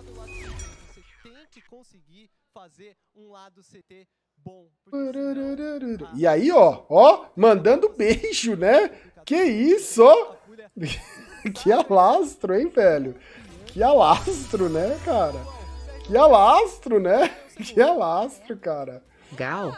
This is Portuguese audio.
lado CT. Você tem que conseguir fazer um lado CT bom. Senão... E aí, ó, ó, mandando então, beijo, né? Que isso, ó. Que alastro, hein, velho? Que alastro, né, cara? Que alastro, né? É que alastro, cara. Gal.